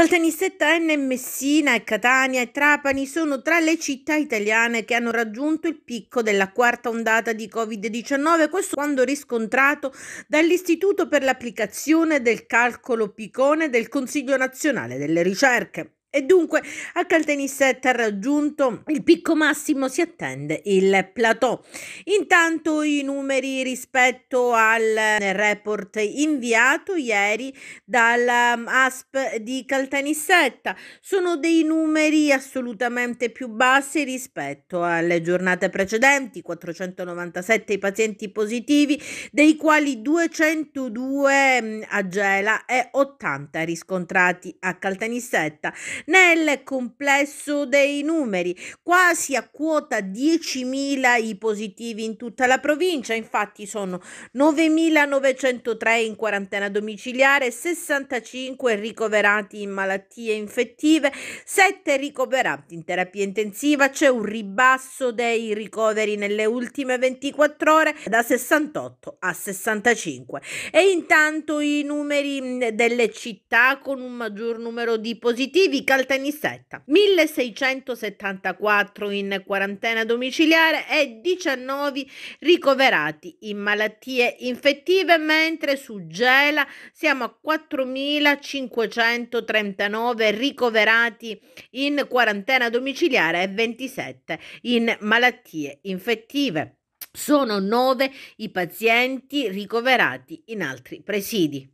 Caltanissetta N. Messina e Catania e Trapani sono tra le città italiane che hanno raggiunto il picco della quarta ondata di Covid-19, questo quando riscontrato dall'Istituto per l'applicazione del calcolo Picone del Consiglio nazionale delle ricerche. E dunque a Caltanissetta raggiunto il picco massimo si attende il plateau. Intanto i numeri rispetto al eh, report inviato ieri dall'ASP ehm, di Caltanissetta sono dei numeri assolutamente più bassi rispetto alle giornate precedenti, 497 i pazienti positivi, dei quali 202 mm, a Gela e 80 riscontrati a Caltanissetta nel complesso dei numeri, quasi a quota 10.000 i positivi in tutta la provincia, infatti sono 9.903 in quarantena domiciliare, 65 ricoverati in malattie infettive, 7 ricoverati in terapia intensiva, c'è un ribasso dei ricoveri nelle ultime 24 ore da 68 a 65 e intanto i numeri delle città con un maggior numero di positivi Caltanissetta, 1674 in quarantena domiciliare e 19 ricoverati in malattie infettive, mentre su Gela siamo a 4.539 ricoverati in quarantena domiciliare e 27 in malattie infettive. Sono 9 i pazienti ricoverati in altri presidi.